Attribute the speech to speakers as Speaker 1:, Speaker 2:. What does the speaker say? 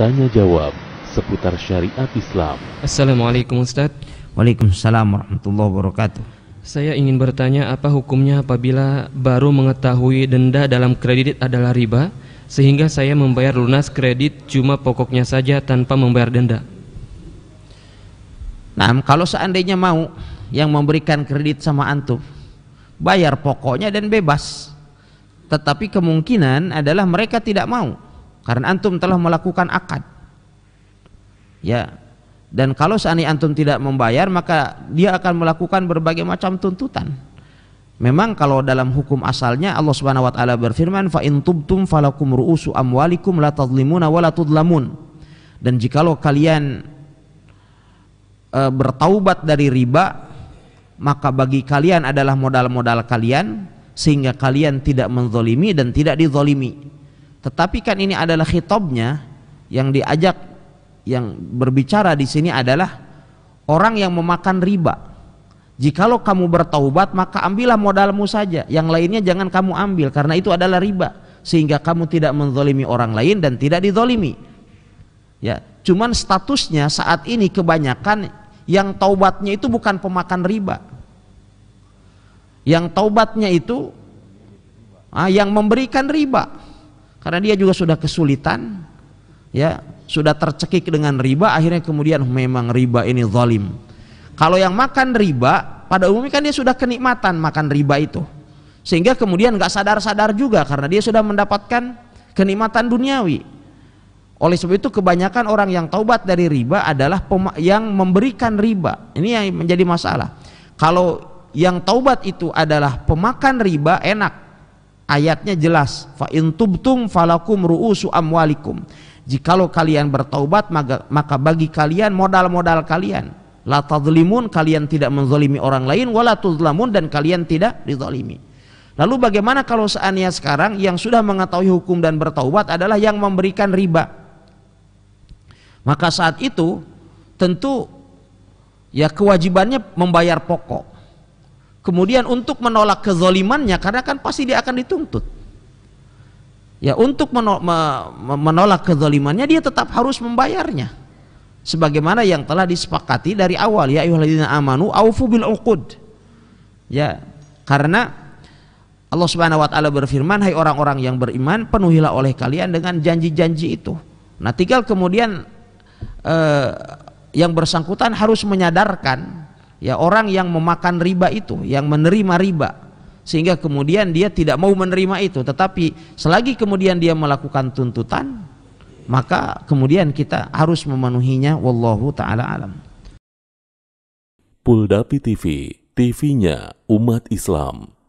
Speaker 1: Tanya jawab seputar syariat Islam. Assalamualaikum Ustaz. Waalaikumsalam warahmatullahi wabarakatuh. Saya ingin bertanya apa hukumnya apabila baru mengetahui denda dalam kredit adalah riba sehingga saya membayar lunas kredit cuma pokoknya saja tanpa membayar denda. Nah, kalau seandainya mau yang memberikan kredit sama antum bayar pokoknya dan bebas. Tetapi kemungkinan adalah mereka tidak mau karena antum telah melakukan akad. Ya. Dan kalau seandainya antum tidak membayar, maka dia akan melakukan berbagai macam tuntutan. Memang kalau dalam hukum asalnya Allah Subhanahu wa taala berfirman fa in tubtum falakum ru'usu amwalikum la tadlimuna wa la tudlamun. Dan jikalau kalian e, bertaubat dari riba, maka bagi kalian adalah modal-modal kalian sehingga kalian tidak menzolimi dan tidak dizolimi. Tetapi kan ini adalah khitabnya yang diajak yang berbicara di sini adalah orang yang memakan riba. Jikalau kamu bertaubat maka ambillah modalmu saja, yang lainnya jangan kamu ambil karena itu adalah riba sehingga kamu tidak menzolimi orang lain dan tidak dizolimi. Ya, cuman statusnya saat ini kebanyakan yang taubatnya itu bukan pemakan riba. Yang taubatnya itu ah, yang memberikan riba karena dia juga sudah kesulitan ya sudah tercekik dengan riba akhirnya kemudian memang riba ini zalim kalau yang makan riba pada umumnya kan dia sudah kenikmatan makan riba itu sehingga kemudian nggak sadar-sadar juga karena dia sudah mendapatkan kenikmatan duniawi oleh sebab itu kebanyakan orang yang taubat dari riba adalah yang memberikan riba ini yang menjadi masalah kalau yang taubat itu adalah pemakan riba enak Ayatnya jelas, fa in tubtum falakum ru'usu amwalikum. Jikalau kalian bertaubat maka, maka bagi kalian modal-modal kalian. La tadlimun kalian tidak menzalimi orang lain wala tuzlamun dan kalian tidak dizalimi. Lalu bagaimana kalau seandainya sekarang yang sudah mengetahui hukum dan bertaubat adalah yang memberikan riba? Maka saat itu tentu ya kewajibannya membayar pokok. Kemudian untuk menolak kezolimannya karena kan pasti dia akan dituntut. Ya untuk menolak kezolimannya dia tetap harus membayarnya. Sebagaimana yang telah disepakati dari awal ya ayyuhalladzina amanu aufu bil uqud. Ya, karena Allah Subhanahu wa taala berfirman, "Hai orang-orang yang beriman, penuhilah oleh kalian dengan janji-janji itu." Nah, tinggal kemudian eh, yang bersangkutan harus menyadarkan ya orang yang memakan riba itu yang menerima riba sehingga kemudian dia tidak mau menerima itu tetapi selagi kemudian dia melakukan tuntutan maka kemudian kita harus memenuhinya wallahu taala alam Puldapi TV TV-nya umat Islam